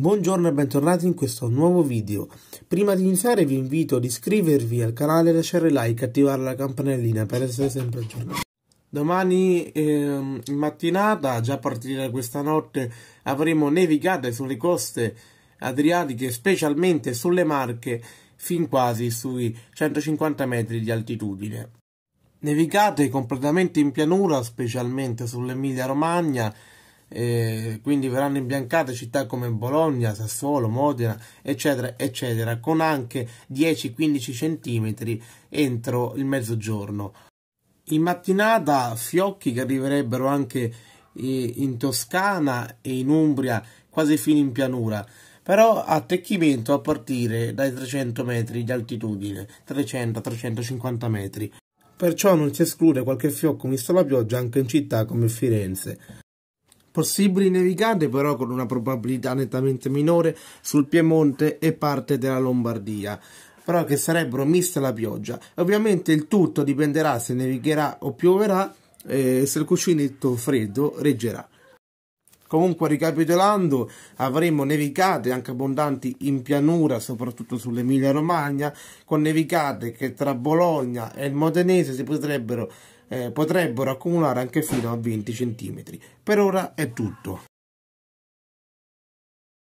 Buongiorno e bentornati in questo nuovo video. Prima di iniziare vi invito ad iscrivervi al canale, lasciare like e attivare la campanellina per essere sempre aggiornati. Domani ehm, mattinata, già a partire da questa notte, avremo nevicate sulle coste adriatiche, specialmente sulle Marche, fin quasi sui 150 metri di altitudine. Nevicate completamente in pianura, specialmente sull'Emilia Romagna, eh, quindi verranno imbiancate città come Bologna, Sassuolo, Modena, eccetera, eccetera, con anche 10-15 cm entro il mezzogiorno. In mattinata fiocchi che arriverebbero anche in Toscana e in Umbria, quasi fino in pianura, però attecchimento a partire dai 300 metri di altitudine, 300-350 metri. Perciò non si esclude qualche fiocco misto alla pioggia anche in città come Firenze. Possibili nevicate però con una probabilità nettamente minore sul Piemonte e parte della Lombardia però che sarebbero miste alla pioggia. Ovviamente il tutto dipenderà se nevicherà o pioverà e eh, se il cuscinetto freddo reggerà. Comunque ricapitolando, avremo nevicate anche abbondanti in pianura, soprattutto sull'Emilia Romagna, con nevicate che tra Bologna e il Modenese si potrebbero eh, potrebbero accumulare anche fino a 20 cm. Per ora è tutto.